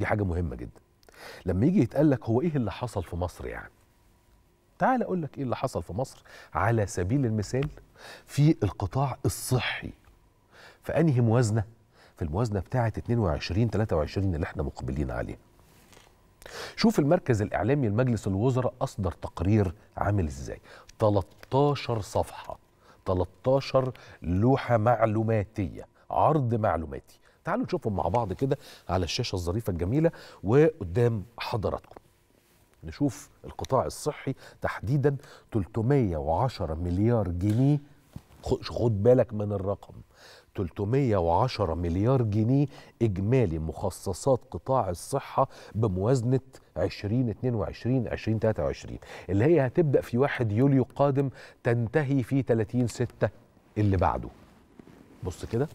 دي حاجه مهمه جدا لما يجي يتقال لك هو ايه اللي حصل في مصر يعني تعال اقول لك ايه اللي حصل في مصر على سبيل المثال في القطاع الصحي في انهي موازنه في الموازنه بتاعه 22 23 اللي احنا مقبلين عليها شوف المركز الاعلامي لمجلس الوزراء اصدر تقرير عامل ازاي 13 صفحه 13 لوحه معلوماتيه عرض معلوماتي تعالوا نشوفهم مع بعض كده على الشاشه الظريفه الجميله وقدام حضراتكم نشوف القطاع الصحي تحديدا 310 مليار جنيه خد بالك من الرقم 310 مليار جنيه اجمالي مخصصات قطاع الصحه بموازنه 2022 2023 اللي هي هتبدا في 1 يوليو القادم تنتهي في 30 6 اللي بعده بص كده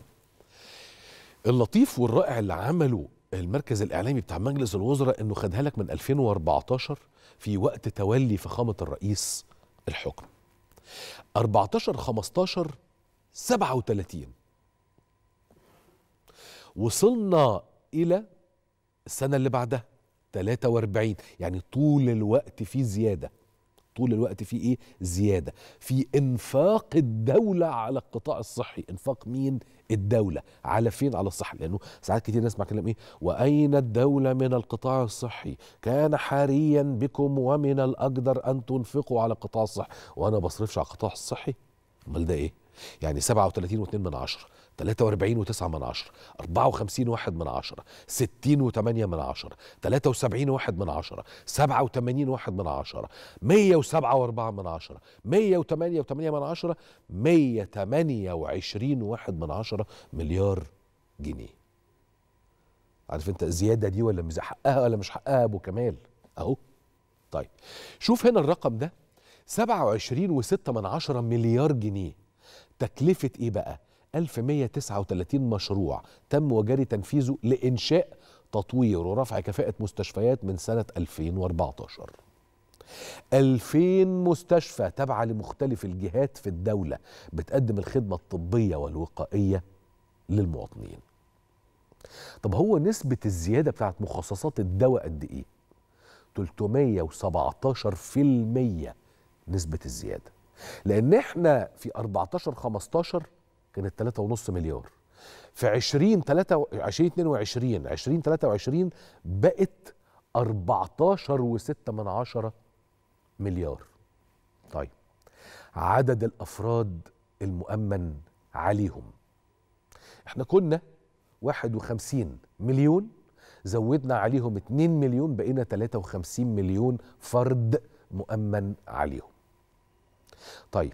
اللطيف والرائع اللي عمله المركز الاعلامي بتاع مجلس الوزراء انه خدها لك من 2014 في وقت تولي فخامه الرئيس الحكم 14 15 37 وصلنا الى السنه اللي بعدها 43 يعني طول الوقت في زياده طول الوقت في ايه زياده في انفاق الدوله على القطاع الصحي انفاق مين الدوله على فين على الصحه لانه ساعات كتير نسمع كلام ايه واين الدوله من القطاع الصحي كان حاريا بكم ومن الاقدر ان تنفقوا على القطاع الصحي وانا بصرفش على القطاع الصحي امال ده ايه يعني 37.2 من عشرة 43.9 و 54 واحد من عشرة 60 و8 من عشرة 73 واحد من عشرة 87 واحد من عشرة 107 واربعة من عشرة 108 من عشرة 128 واحد من عشرة مليار جنيه عارف انت الزيادة دي ولا مش حقها ولا مش حقها ابو كمال اهو طيب شوف هنا الرقم ده 27 و6 من عشرة مليار جنيه تكلفة ايه بقى 1139 مشروع تم وجري تنفيذه لإنشاء تطوير ورفع كفاءة مستشفيات من سنة 2014 2000 مستشفى تابعة لمختلف الجهات في الدولة بتقدم الخدمة الطبية والوقائية للمواطنين طب هو نسبة الزيادة بتاعت مخصصات الدواء قد إيه؟ 317% نسبة الزيادة لأن إحنا في 14-15 كانت 3.5 مليار في 20 2023 بقت 14 20 من عشرة مليار طيب عدد الافراد المؤمن عليهم احنا كنا 51 مليون زودنا عليهم 2 مليون بقينا 53 مليون فرد مؤمن عليهم طيب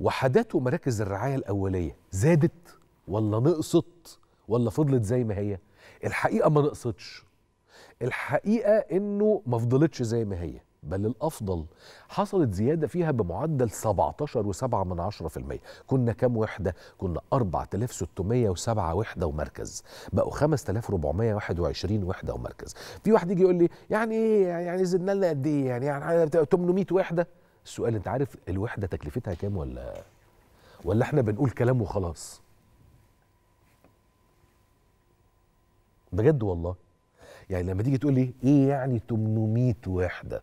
وحدات ومراكز الرعاية الأولية زادت ولا نقصت ولا فضلت زي ما هي الحقيقة ما نقصتش الحقيقة إنه ما فضلتش زي ما هي بل الأفضل حصلت زيادة فيها بمعدل 17.7% كنا كام وحدة؟ كنا 4607 وحدة ومركز بقوا 5421 وحدة ومركز في واحد يجي يقول لي يعني إيه يعني زدنا لنا قد إيه يعني, يعني 800 وحدة السؤال انت عارف الوحده تكلفتها كام ولا ولا احنا بنقول كلام وخلاص بجد والله يعني لما تيجي تقول لي ايه يعني 800 وحده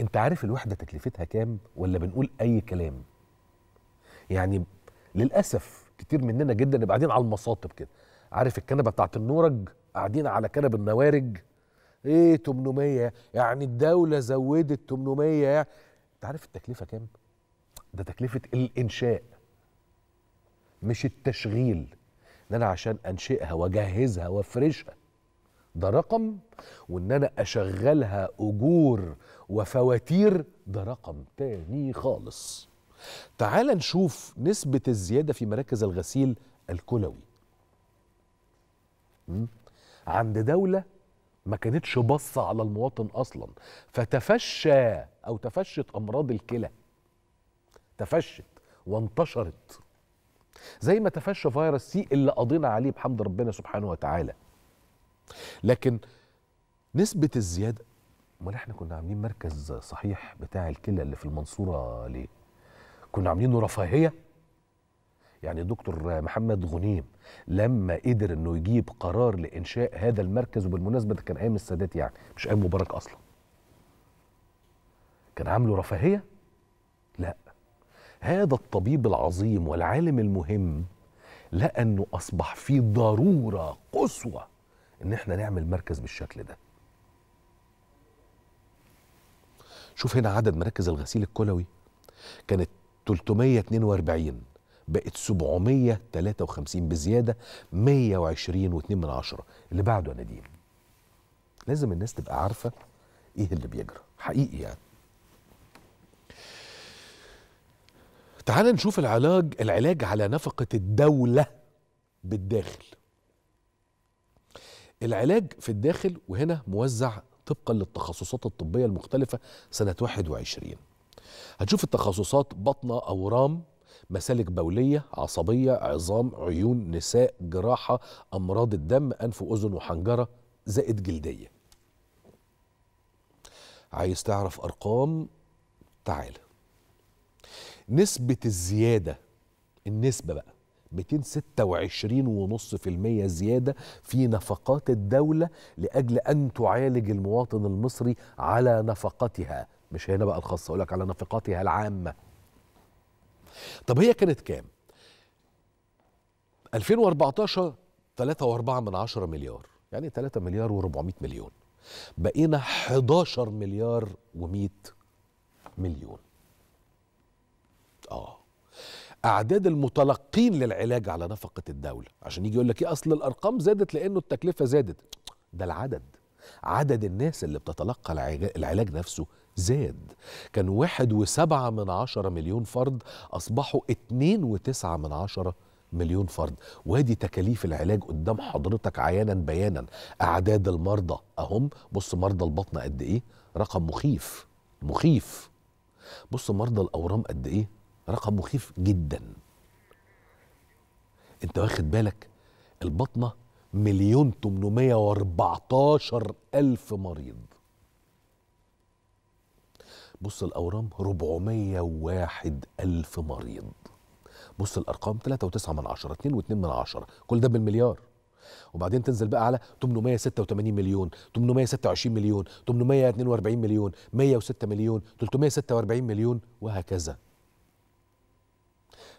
انت عارف الوحده تكلفتها كام ولا بنقول اي كلام يعني للاسف كتير مننا جدا نبقى قاعدين على المصاطب كده عارف الكنبه بتاعت النورج قاعدين على كنب النوارج ايه 800 يعني الدوله زودت 800 انت عارف التكلفه كام ده تكلفه الانشاء مش التشغيل ان انا عشان انشئها واجهزها وافرشها ده رقم وان انا اشغلها اجور وفواتير ده رقم تاني خالص تعال نشوف نسبة الزيادة في مراكز الغسيل الكلوي عند دولة ما كانتش باصه على المواطن اصلا فتفشى او تفشت امراض الكلى تفشت وانتشرت زي ما تفشى فيروس سي اللي قضينا عليه بحمد ربنا سبحانه وتعالى لكن نسبه الزياده امال احنا كنا عاملين مركز صحيح بتاع الكلى اللي في المنصوره ليه كنا عاملينه رفاهيه يعني دكتور محمد غنيم لما قدر انه يجيب قرار لانشاء هذا المركز وبالمناسبه ده كان ايام السادات يعني مش ايام مبارك اصلا كان عامله رفاهيه لا هذا الطبيب العظيم والعالم المهم لقى انه اصبح في ضروره قصوى ان احنا نعمل مركز بالشكل ده شوف هنا عدد مراكز الغسيل الكلوي كانت 342 بقت 753 بزياده 120.2 من عشرة اللي بعده يا نديم لازم الناس تبقى عارفه ايه اللي بيجرى حقيقي يعني تعال نشوف العلاج العلاج على نفقه الدوله بالداخل العلاج في الداخل وهنا موزع طبقا للتخصصات الطبيه المختلفه سنه 21 هتشوف التخصصات بطنه اورام مسالك بولية عصبية عظام عيون نساء جراحة أمراض الدم أنف وأذن وحنجرة زائد جلدية عايز تعرف أرقام تعالى نسبة الزيادة النسبة بقى 226.5% زيادة في نفقات الدولة لأجل أن تعالج المواطن المصري على نفقتها مش هنا بقى الخاصة أقولك على نفقاتها العامة طب هي كانت كام 2014 3.4 من 10 مليار يعني 3 مليار و400 مليون بقينا 11 مليار و100 مليون اه اعداد المتلقين للعلاج على نفقه الدوله عشان يجي يقول لك ايه اصل الارقام زادت لانه التكلفه زادت ده العدد عدد الناس اللي بتتلقى العلاج نفسه زاد كان واحد وسبعة من عشرة مليون فرد أصبحوا اتنين وتسعة من عشرة مليون فرد وادي تكاليف العلاج قدام حضرتك عيانا بيانا أعداد المرضى أهم بص مرضى البطن قد إيه رقم مخيف مخيف بص مرضى الأورام قد إيه رقم مخيف جدا انت واخد بالك البطنة مليون تمنمية واربعتاشر ألف مريض بص الأورام 401 ألف مريض بص الأرقام 3.9 من 10 2.2 من 10 كل ده بالمليار وبعدين تنزل بقى على 886 مليون 826 مليون 842 مليون 106 مليون 346 مليون وهكذا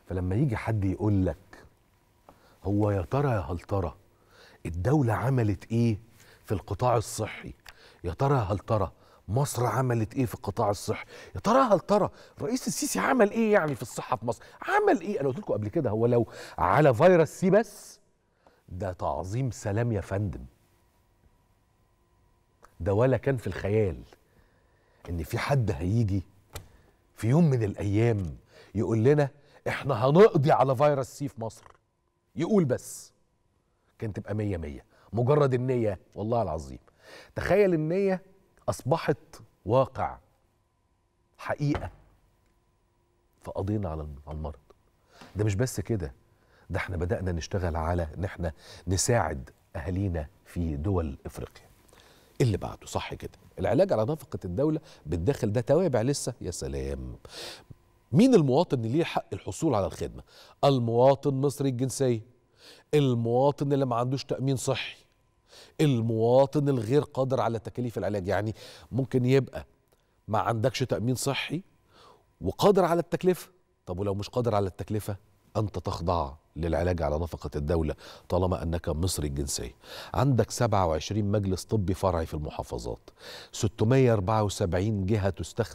فلما يجي حد يقول لك هو يا ترى يا هل ترى الدولة عملت ايه في القطاع الصحي يا ترى هل ترى مصر عملت ايه في القطاع الصحي يا ترى هل ترى الرئيس السيسي عمل ايه يعني في الصحه في مصر عمل ايه انا قلت لكم قبل كده هو لو على فيروس سي بس ده تعظيم سلام يا فندم ده ولا كان في الخيال ان في حد هيجي في يوم من الايام يقول لنا احنا هنقضي على فيروس سي في مصر يقول بس كانت تبقى مية مية مجرد النية والله العظيم تخيل النية أصبحت واقع حقيقة فقضينا على المرض ده مش بس كده ده احنا بدأنا نشتغل على ان احنا نساعد أهالينا في دول إفريقيا إيه اللي بعده صح كده العلاج على نفقة الدولة بالداخل ده توابع لسه يا سلام مين المواطن اللي ليه حق الحصول على الخدمة المواطن مصري الجنسية المواطن اللي ما عندوش تأمين صحي المواطن الغير قادر على تكاليف العلاج يعني ممكن يبقى ما عندكش تأمين صحي وقادر على التكلفة طب ولو مش قادر على التكلفة أنت تخضع للعلاج على نفقة الدولة طالما أنك مصري الجنسية عندك 27 مجلس طبي فرعي في المحافظات 674 جهة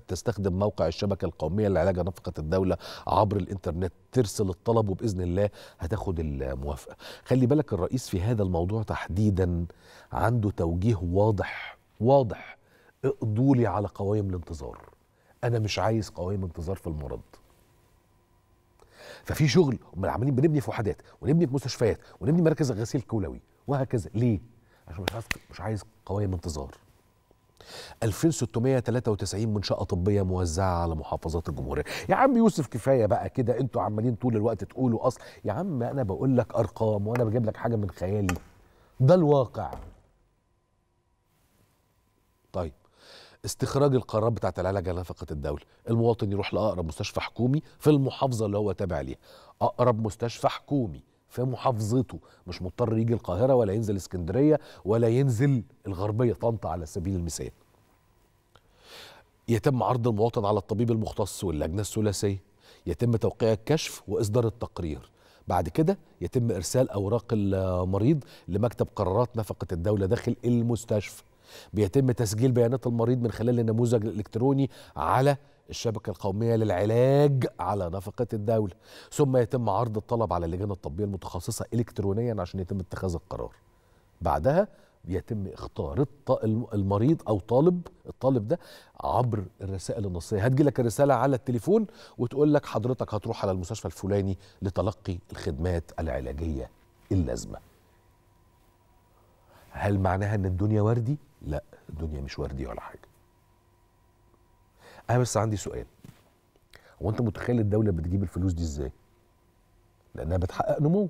تستخدم موقع الشبكة القومية للعلاج على نفقة الدولة عبر الإنترنت ترسل الطلب وبإذن الله هتاخد الموافقة خلي بالك الرئيس في هذا الموضوع تحديدا عنده توجيه واضح واضح اقضولي على قوائم الانتظار أنا مش عايز قوائم انتظار في المرض ففي شغل امال عمالين بنبني في وحدات ونبني في مستشفيات ونبني مركز الغسيل الكلوي وهكذا ليه؟ عشان مش عايز مش عايز قوائم انتظار 2693 منشأة طبية موزعة على محافظات الجمهورية يا عم يوسف كفاية بقى كده انتوا عمالين طول الوقت تقولوا أصل يا عم أنا بقول لك أرقام وأنا بجيب لك حاجة من خيالي ده الواقع طيب استخراج القرارات بتاعت العلاج على نفقه الدوله المواطن يروح لاقرب مستشفى حكومي في المحافظه اللي هو تابع ليها اقرب مستشفى حكومي في محافظته مش مضطر يجي القاهره ولا ينزل اسكندريه ولا ينزل الغربيه طنطا على سبيل المثال يتم عرض المواطن على الطبيب المختص واللجنه الثلاثيه يتم توقيع الكشف واصدار التقرير بعد كده يتم ارسال اوراق المريض لمكتب قرارات نفقه الدوله داخل المستشفى بيتم تسجيل بيانات المريض من خلال النموذج الإلكتروني على الشبكة القومية للعلاج على نفقة الدولة ثم يتم عرض الطلب على اللجان الطبية المتخصصة إلكترونيا عشان يتم اتخاذ القرار بعدها بيتم اختيار المريض او طالب الطالب ده عبر الرسائل النصيه هتجي لك الرساله على التليفون وتقول لك حضرتك هتروح على المستشفى الفلاني لتلقي الخدمات العلاجيه اللازمه هل معناها ان الدنيا وردي لا الدنيا مش ورديه ولا حاجه انا بس عندي سؤال هو انت متخيل الدوله بتجيب الفلوس دي ازاي لانها بتحقق نمو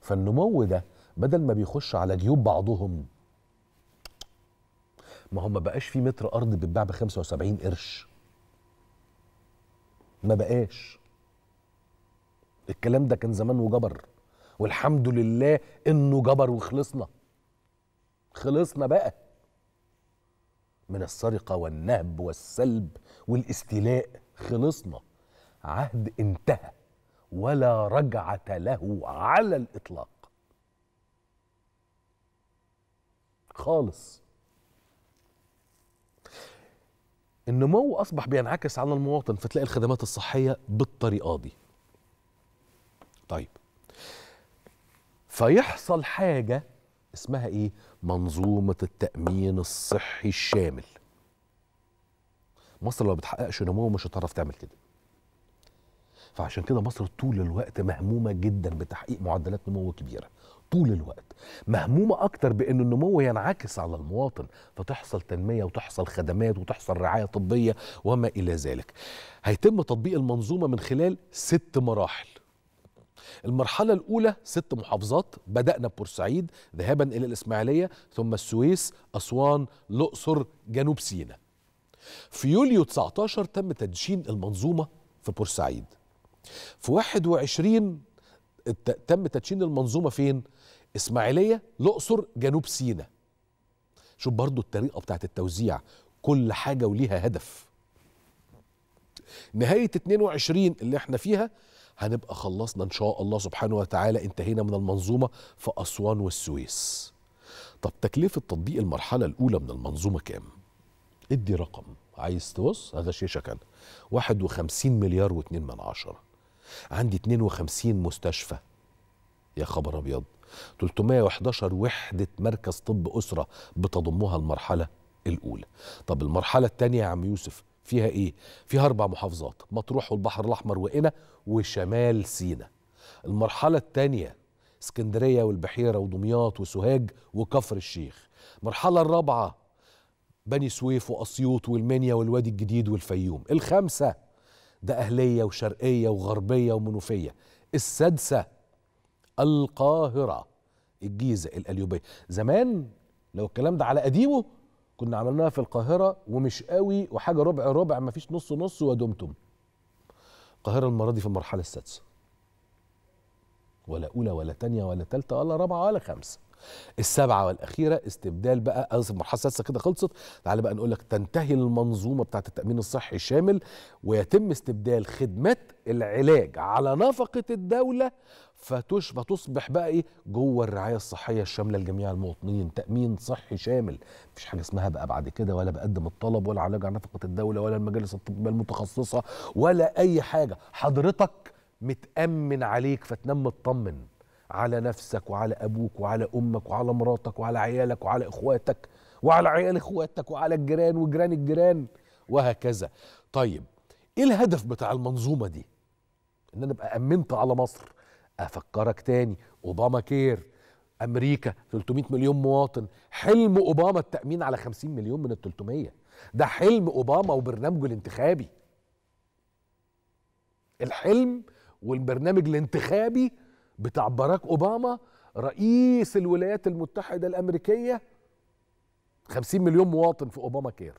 فالنمو ده بدل ما بيخش على جيوب بعضهم ما هو ما بقاش في متر ارض بتتباع ب 75 قرش ما بقاش الكلام ده كان زمان وجبر والحمد لله انه جبر وخلصنا خلصنا بقى من السرقة والنهب والسلب والاستيلاء خلصنا عهد انتهى ولا رجعة له على الإطلاق خالص النمو أصبح بينعكس على المواطن فتلاقي الخدمات الصحية بالطريقة دي طيب فيحصل حاجة اسمها ايه منظومه التامين الصحي الشامل مصر لو بتحققش نمو مش هتعرف تعمل كده فعشان كده مصر طول الوقت مهمومه جدا بتحقيق معدلات نمو كبيره طول الوقت مهمومه اكتر بان النمو ينعكس على المواطن فتحصل تنميه وتحصل خدمات وتحصل رعايه طبيه وما الى ذلك هيتم تطبيق المنظومه من خلال ست مراحل المرحلة الأولى ست محافظات بدأنا ببورسعيد ذهابا إلى الإسماعيلية ثم السويس أسوان الأقصر جنوب سيناء في يوليو 19 تم تدشين المنظومة في بورسعيد في 21 تم تدشين المنظومة فين؟ إسماعيلية الأقصر جنوب سيناء شوف برضو الطريقة بتاعه التوزيع كل حاجة وليها هدف نهاية 22 اللي احنا فيها هنبقى خلصنا إن شاء الله سبحانه وتعالى انتهينا من المنظومة في أسوان والسويس طب تكلفة تطبيق المرحلة الأولى من المنظومة كام؟ ادي رقم عايز تبص هذا شيشك أنا 51 مليار و2 من عشرة عندي 52 مستشفى يا خبر أبيض 311 وحدة مركز طب أسرة بتضمها المرحلة الأولى طب المرحلة الثانية يا عم يوسف فيها ايه؟ فيها اربع محافظات مطروح والبحر الاحمر وقنا وشمال سينا. المرحله الثانيه اسكندريه والبحيره ودمياط وسوهاج وكفر الشيخ. المرحله الرابعه بني سويف واسيوط والمنيا والوادي الجديد والفيوم. الخامسه ده اهليه وشرقيه وغربيه ومنوفيه. السادسه القاهره الجيزه الاليوبيه. زمان لو الكلام ده على قديمه كنا عملناها في القاهره ومش قوي وحاجه ربع ربع ما فيش نص نص ودمتم القاهره المره دي في المرحله السادسه ولا اولى ولا تانية ولا تالتة ولا رابعه ولا خمسه السابعة والاخيره استبدال بقى أصل المرحله السادسه كده خلصت تعالى بقى نقول لك تنتهي المنظومه بتاعه التامين الصحي الشامل ويتم استبدال خدمات العلاج على نفقه الدوله فتش فتصبح بقى ايه جوه الرعايه الصحيه الشامله لجميع المواطنين تامين صحي شامل مفيش حاجه اسمها بقى بعد كده ولا بقدم الطلب ولا علاج على نفقه الدوله ولا المجالس الطبيه المتخصصه ولا اي حاجه حضرتك متامن عليك فتنام مطمن على نفسك وعلى ابوك وعلى امك وعلى مراتك وعلى عيالك وعلى اخواتك وعلى عيال اخواتك وعلى الجيران وجيران الجيران وهكذا طيب ايه الهدف بتاع المنظومه دي ان انا ابقى امنت على مصر افكرك تاني اوباما كير امريكا 300 مليون مواطن حلم اوباما التامين على 50 مليون من ال 300 ده حلم اوباما وبرنامجه الانتخابي الحلم والبرنامج الانتخابي بتاع باراك اوباما رئيس الولايات المتحده الامريكيه 50 مليون مواطن في اوباما كير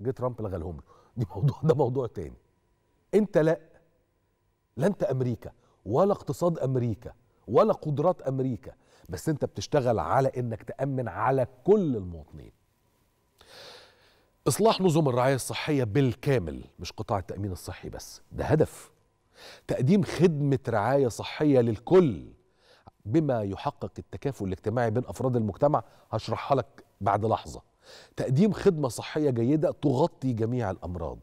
جه ترامب لغلهم له دي موضوع ده موضوع تاني انت لا لا انت امريكا ولا اقتصاد امريكا ولا قدرات امريكا بس انت بتشتغل على انك تامن على كل المواطنين اصلاح نظم الرعايه الصحيه بالكامل مش قطاع التامين الصحي بس ده هدف تقديم خدمه رعايه صحيه للكل بما يحقق التكافل الاجتماعي بين افراد المجتمع هشرحها لك بعد لحظه تقديم خدمه صحيه جيده تغطي جميع الامراض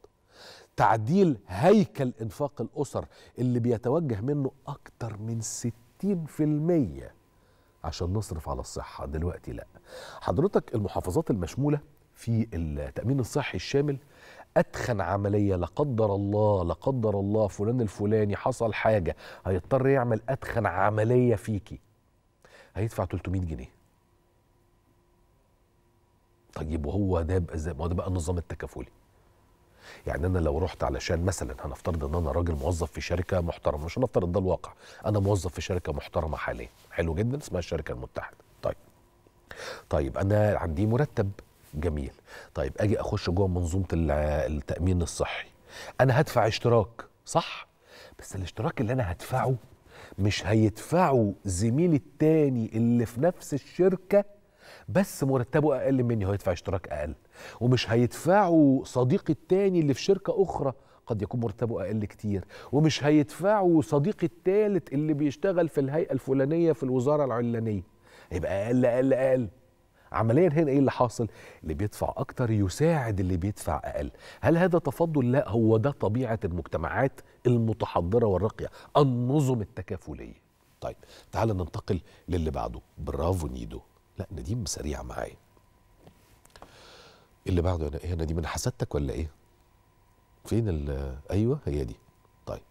تعديل هيكل إنفاق الأسر اللي بيتوجه منه أكتر من 60% عشان نصرف على الصحة دلوقتي لا حضرتك المحافظات المشمولة في التأمين الصحي الشامل أتخن عملية لا قدر الله لا قدر الله فلان الفلاني حصل حاجة هيضطر يعمل أتخن عملية فيكي هيدفع 300 جنيه طيب وهو ده ازاي ما هو ده بقى النظام التكافلي يعني انا لو رحت علشان مثلا هنفترض ان انا راجل موظف في شركه محترمه مش هنفترض ده الواقع انا موظف في شركه محترمه حاليا حلو جدا اسمها الشركه المتحده طيب طيب انا عندي مرتب جميل طيب اجي اخش جوه منظومه التامين الصحي انا هدفع اشتراك صح بس الاشتراك اللي انا هدفعه مش هيدفعه زميلي التاني اللي في نفس الشركه بس مرتبه اقل مني هو يدفع اشتراك اقل ومش هيدفعوا صديقي التاني اللي في شركة أخرى قد يكون مرتبه أقل كتير ومش هيدفعوا صديقي التالت اللي بيشتغل في الهيئة الفلانية في الوزارة العلانية يبقى أقل أقل أقل عمليا هنا ايه اللي حاصل اللي بيدفع اكتر يساعد اللي بيدفع اقل هل هذا تفضل لا هو ده طبيعه المجتمعات المتحضره والراقيه النظم التكافليه طيب تعال ننتقل للي بعده برافو نيدو لا نديم سريع معايا اللي بعده هنا ايه دي من حسادتك ولا ايه فين ال ايوه هي دي طيب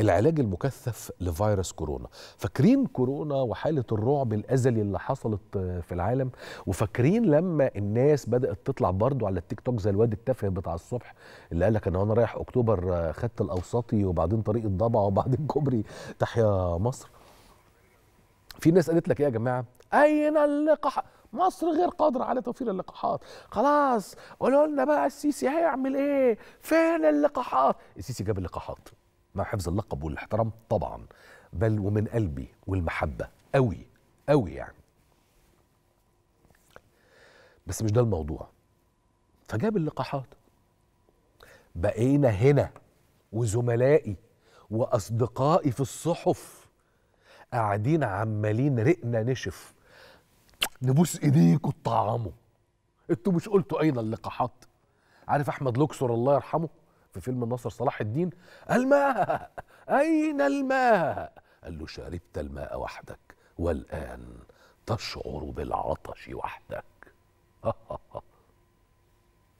العلاج المكثف لفيروس كورونا فاكرين كورونا وحالة الرعب الأزلي اللي حصلت في العالم وفاكرين لما الناس بدأت تطلع برضو على التيك توك زي الواد التافه بتاع الصبح اللي قال لك أنا رايح أكتوبر خدت الأوسطي وبعدين طريق الضبع وبعدين كوبري تحيا مصر في ناس قالت لك إيه يا جماعة أين اللقاح مصر غير قادرة على توفير اللقاحات خلاص قولوا لنا بقى السيسي هيعمل ايه فين اللقاحات السيسي جاب اللقاحات مع حفظ اللقب والاحترام طبعا بل ومن قلبي والمحبة قوي قوي يعني بس مش ده الموضوع فجاب اللقاحات بقينا هنا وزملائي واصدقائي في الصحف قاعدين عمالين رقنا نشف نبوس ايديكوا طعامه انتوا مش قلتوا اين اللقاحات عارف احمد لوكسور الله يرحمه في فيلم النصر صلاح الدين الماء اين الماء قال له شربت الماء وحدك والان تشعر بالعطش وحدك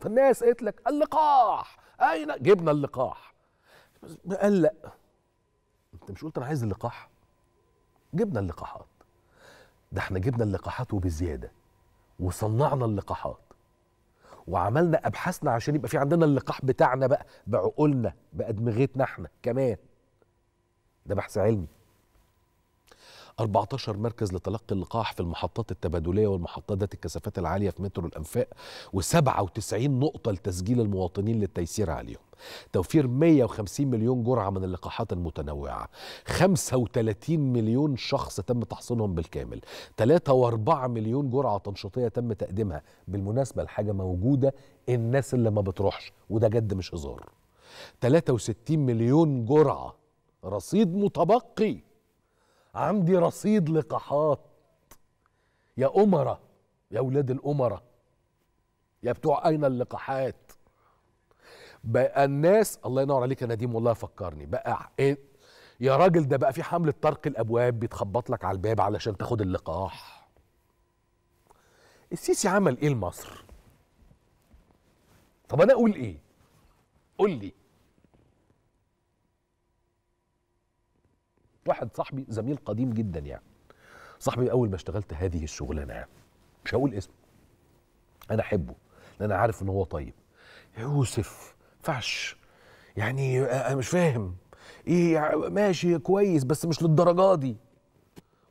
فالناس قالت لك اللقاح اين جبنا اللقاح قال لا انت مش قلت انا عايز اللقاح جبنا اللقاحات ده احنا جبنا اللقاحات وبزياده وصنعنا اللقاحات وعملنا ابحاثنا عشان يبقى في عندنا اللقاح بتاعنا بقى بعقولنا بادمغتنا احنا كمان ده بحث علمي 14 مركز لتلقي اللقاح في المحطات التبادليه والمحطات ذات الكثافات العاليه في مترو الانفاق و97 نقطه لتسجيل المواطنين للتيسير عليهم توفير 150 مليون جرعه من اللقاحات المتنوعه 35 مليون شخص تم تحصينهم بالكامل 3.4 مليون جرعه تنشيطيه تم تقديمها بالمناسبه الحاجه موجوده الناس اللي ما بتروحش وده جد مش هزار 63 مليون جرعه رصيد متبقي عندي رصيد لقاحات يا أمرة يا أولاد الأمرة يا بتوع أين اللقاحات بقى الناس الله ينور عليك يا نديم والله فكرني بقى إيه يا راجل ده بقى في حملة طرق الأبواب بيتخبط لك على الباب علشان تاخد اللقاح السيسي عمل إيه لمصر؟ طب أنا أقول إيه؟ قول لي واحد صاحبي زميل قديم جدا يعني صاحبي اول ما اشتغلت هذه الشغلانه يعني مش هقول اسمه انا احبه لان انا عارف ان هو طيب يوسف فعش يعني انا آه، آه، مش فاهم ايه ماشي كويس بس مش للدرجه دي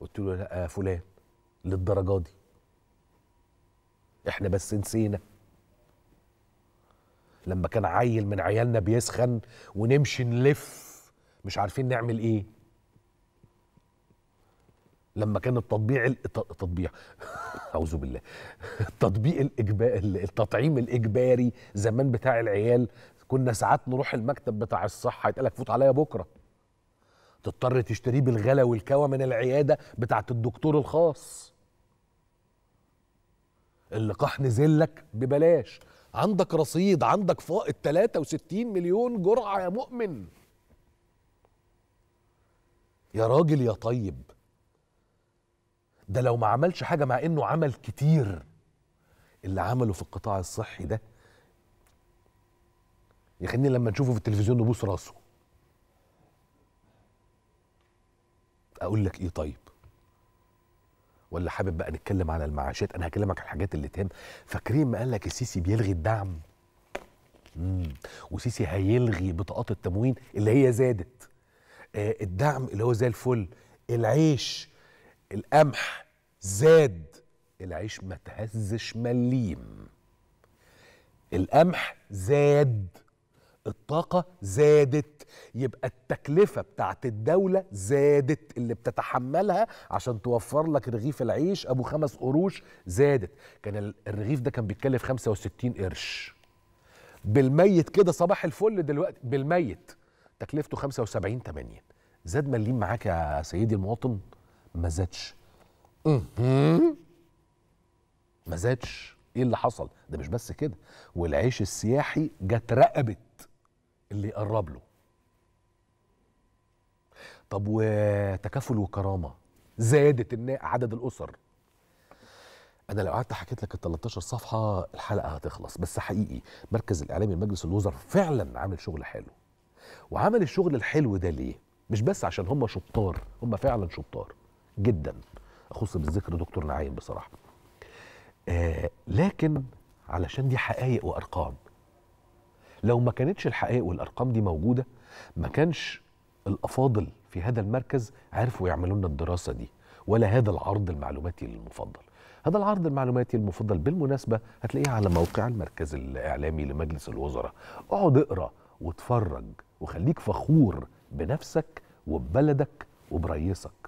قلت له لا يا آه، فلان للدرجه دي احنا بس نسينا لما كان عيل من عيالنا بيسخن ونمشي نلف مش عارفين نعمل ايه لما كان التطبيع التطبيع اعوذ بالله التطبيق الاجباري التطعيم الاجباري زمان بتاع العيال كنا ساعات نروح المكتب بتاع الصحه يتقال لك فوت عليا بكره تضطر تشتريه بالغلا والكوى من العياده بتاعه الدكتور الخاص اللقاح نزل لك ببلاش عندك رصيد عندك فائض 63 مليون جرعه يا مؤمن يا راجل يا طيب ده لو ما عملش حاجه مع انه عمل كتير اللي عمله في القطاع الصحي ده يخليني لما نشوفه في التلفزيون نبوس راسه اقول لك ايه طيب ولا حابب بقى نتكلم على المعاشات انا هكلمك على الحاجات اللي تهم فاكرين ما قال لك السيسي بيلغي الدعم مم. وسيسي هيلغي بطاقات التموين اللي هي زادت آه الدعم اللي هو زي الفل العيش القمح زاد العيش ما تهزش مليم القمح زاد الطاقة زادت يبقى التكلفة بتاعت الدولة زادت اللي بتتحملها عشان توفر لك رغيف العيش أبو خمس قروش زادت كان الرغيف ده كان بيتكلف 65 قرش بالميت كده صباح الفل دلوقتي بالميت تكلفته 75 8 زاد مليم معاك يا سيدي المواطن ما زادش ما زادش ايه اللي حصل ده مش بس كده والعيش السياحي جت رقبت اللي يقرب له طب وتكافل وكرامه زادت عدد الاسر انا لو قعدت حكيت لك ال 13 صفحه الحلقه هتخلص بس حقيقي مركز الاعلامي لمجلس الوزراء فعلا عامل شغل حلو وعمل الشغل الحلو ده ليه مش بس عشان هم شطار هم فعلا شطار جدا اخص بالذكر دكتور نعيم بصراحه آه لكن علشان دي حقائق وارقام لو ما كانتش الحقائق والارقام دي موجوده ما كانش الافاضل في هذا المركز عرفوا يعملوا لنا الدراسه دي ولا هذا العرض المعلوماتي المفضل هذا العرض المعلوماتي المفضل بالمناسبة هتلاقيه على موقع المركز الإعلامي لمجلس الوزراء اقعد اقرأ واتفرج وخليك فخور بنفسك وببلدك وبريسك